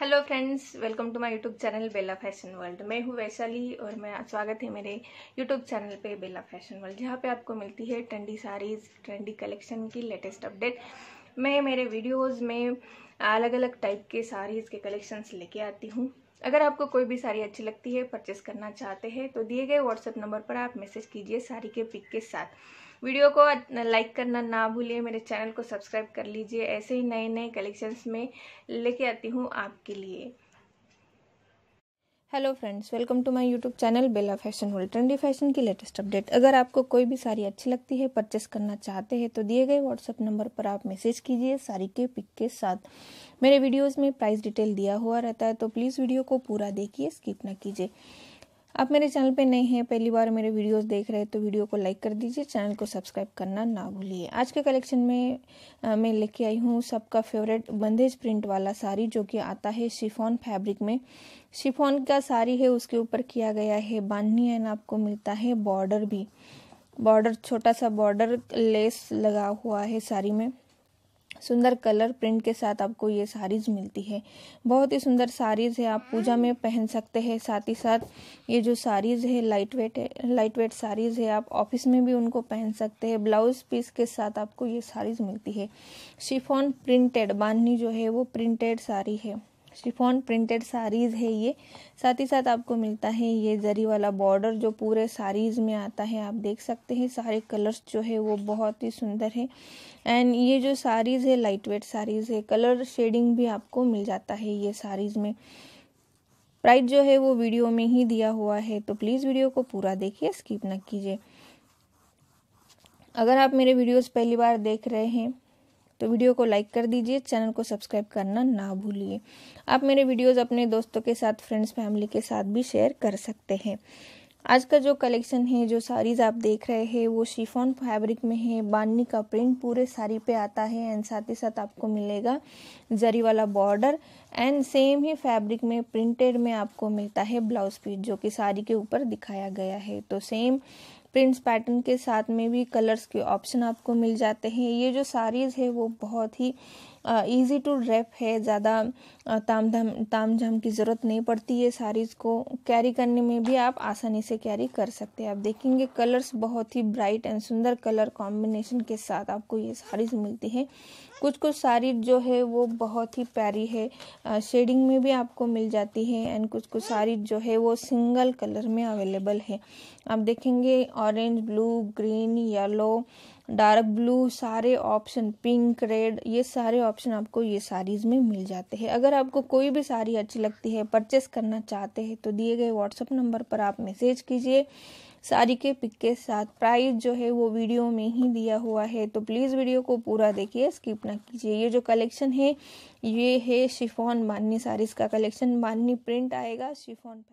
hello friends welcome to my YouTube channel Bela fashion world मैं हूँ वैशाली और मैं स्वागत है मेरे यूट्यूब चैनल पे बेला फैशन वर्ल्ड जहाँ पे आपको मिलती है ट्रेंडी साड़ीज़ ट्रेंडी कलेक्शन की लेटेस्ट अपडेट मैं मेरे वीडियोस में अलग अलग टाइप के साड़ीज़ के कलेक्शंस लेके आती हूँ अगर आपको कोई भी साड़ी अच्छी लगती है परचेस करना चाहते हैं तो दिए गए व्हाट्सएप नंबर पर आप मैसेज कीजिए साड़ी के पिक के साथ वीडियो को लाइक करना ना भूलिए मेरे चैनल को सब्सक्राइब कर लीजिए ऐसे ही नए नए कलेक्शंस में लेके आती हूँ आपके लिए hello friends welcome to my YouTube channel Bela fashion world trendy fashion की लेटेस्ट अपडेट अगर आपको कोई भी साड़ी अच्छी लगती है परचेस करना चाहते हैं तो दिए गए व्हाट्सअप नंबर पर आप मैसेज कीजिए साड़ी के पिक के साथ मेरे वीडियोस में प्राइस डिटेल दिया हुआ रहता है तो प्लीज़ वीडियो को पूरा देखिए स्किप ना कीजिए आप मेरे चैनल पे नए हैं पहली बार मेरे वीडियोस देख रहे हैं तो वीडियो को लाइक कर दीजिए चैनल को सब्सक्राइब करना ना भूलिए आज के कलेक्शन में आ, मैं लेके आई हूँ सबका फेवरेट बंदेज प्रिंट वाला साड़ी जो कि आता है शिफॉन फैब्रिक में शिफॉन का साड़ी है उसके ऊपर किया गया है बांधनी एंड आपको मिलता है बॉर्डर भी बॉर्डर छोटा सा बॉर्डर लेस लगा हुआ है साड़ी में सुंदर कलर प्रिंट के साथ आपको ये साड़ीज़ मिलती है बहुत ही सुंदर साड़ीज़ है आप पूजा में पहन सकते हैं साथ ही साथ ये जो साड़ीज़ है लाइट वेट है लाइट वेट साड़ीज़ है आप ऑफिस में भी उनको पहन सकते हैं ब्लाउज पीस के साथ आपको ये साड़ीज़ मिलती है शिफॉन प्रिंटेड बाननी जो है वो प्रिंटेड साड़ी है शिफॉन प्रिंटेड साड़ीज़ है ये साथ ही साथ आपको मिलता है ये जरी वाला बॉर्डर जो पूरे साड़ीज़ में आता है आप देख सकते हैं सारे कलर्स जो है वो बहुत ही सुंदर है एंड ये जो साड़ीज़ है लाइट वेट साड़ीज़ है कलर शेडिंग भी आपको मिल जाता है ये साड़ीज़ में प्राइस जो है वो वीडियो में ही दिया हुआ है तो प्लीज़ वीडियो को पूरा देखिए स्किप ना कीजिए अगर आप मेरे वीडियोस पहली बार देख रहे हैं तो वीडियो को लाइक कर दीजिए चैनल को सब्सक्राइब करना ना भूलिए आप मेरे वीडियोज़ अपने दोस्तों के साथ फ्रेंड्स फैमिली के साथ भी शेयर कर सकते हैं आज का जो कलेक्शन है जो साड़ीज़ आप देख रहे हैं वो शिफॉन फैब्रिक में है बाननी का प्रिंट पूरे साड़ी पे आता है एंड साथ ही साथ आपको मिलेगा जरी वाला बॉर्डर एंड सेम ही फैब्रिक में प्रिंटेड में आपको मिलता है ब्लाउज पीस जो कि साड़ी के ऊपर दिखाया गया है तो सेम प्रिंट्स पैटर्न के साथ में भी कलर्स के ऑप्शन आपको मिल जाते हैं ये जो साड़ीज़ है वो बहुत ही ईजी टू रैप है ज़्यादा ताम धाम ताम झाम की ज़रूरत नहीं पड़ती है साड़ीज़ को कैरी करने में भी आप आसानी से कैरी कर सकते हैं आप देखेंगे कलर्स बहुत ही ब्राइट एंड सुंदर कलर कॉम्बिनेशन के साथ आपको ये साड़ीज़ मिलती हैं कुछ कुछ साड़ी जो है वो बहुत ही प्यारी है शेडिंग में भी आपको मिल जाती है एंड कुछ कुछ साड़ी जो है वो सिंगल कलर में अवेलेबल है आप देखेंगे orange blue green yellow dark blue सारे ऑप्शन पिंक रेड ये सारे ऑप्शन आपको ये साड़ीज़ में मिल जाते हैं अगर आपको कोई भी साड़ी अच्छी लगती है परचेस करना चाहते हैं तो दिए गए व्हाट्सअप नंबर पर आप मैसेज कीजिए साड़ी के पिक के साथ प्राइस जो है वो वीडियो में ही दिया हुआ है तो प्लीज़ वीडियो को पूरा देखिए स्किप ना कीजिए ये जो कलेक्शन है ये है शिफॉन माननी साड़ीज़ का कलेक्शन माननी प्रिंट आएगा शिफॉन